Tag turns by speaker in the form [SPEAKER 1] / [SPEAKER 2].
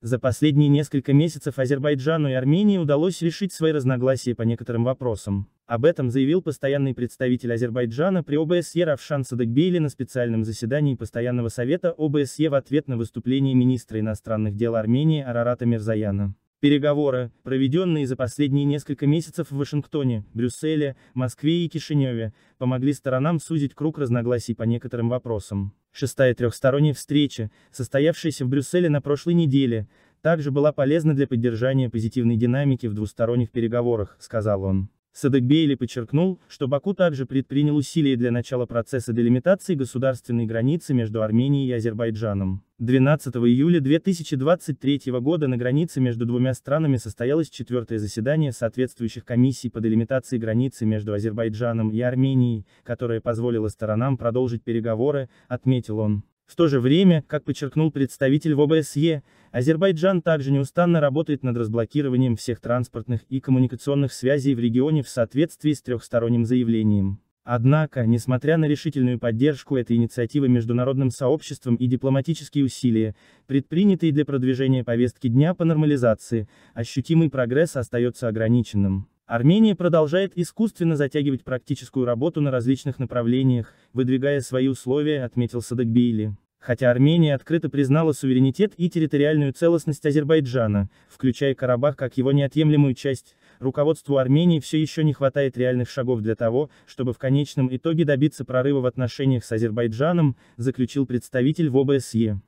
[SPEAKER 1] За последние несколько месяцев Азербайджану и Армении удалось решить свои разногласия по некоторым вопросам. Об этом заявил постоянный представитель Азербайджана при ОБСЕ Равшан Садыкбейли на специальном заседании Постоянного совета ОБСЕ в ответ на выступление министра иностранных дел Армении Арарата Мирзаяна. Переговоры, проведенные за последние несколько месяцев в Вашингтоне, Брюсселе, Москве и Кишиневе, помогли сторонам сузить круг разногласий по некоторым вопросам. Шестая трехсторонняя встреча, состоявшаяся в Брюсселе на прошлой неделе, также была полезна для поддержания позитивной динамики в двусторонних переговорах, сказал он. Садыкбейли подчеркнул, что Баку также предпринял усилия для начала процесса делимитации государственной границы между Арменией и Азербайджаном. 12 июля 2023 года на границе между двумя странами состоялось четвертое заседание соответствующих комиссий по делимитации границы между Азербайджаном и Арменией, которое позволило сторонам продолжить переговоры, отметил он. В то же время, как подчеркнул представитель в ОБСЕ, Азербайджан также неустанно работает над разблокированием всех транспортных и коммуникационных связей в регионе в соответствии с трехсторонним заявлением. Однако, несмотря на решительную поддержку этой инициативы международным сообществом и дипломатические усилия, предпринятые для продвижения повестки дня по нормализации, ощутимый прогресс остается ограниченным. Армения продолжает искусственно затягивать практическую работу на различных направлениях, выдвигая свои условия, отметил Садакбейли. Хотя Армения открыто признала суверенитет и территориальную целостность Азербайджана, включая Карабах как его неотъемлемую часть, руководству Армении все еще не хватает реальных шагов для того, чтобы в конечном итоге добиться прорыва в отношениях с Азербайджаном, заключил представитель в ОБСЕ.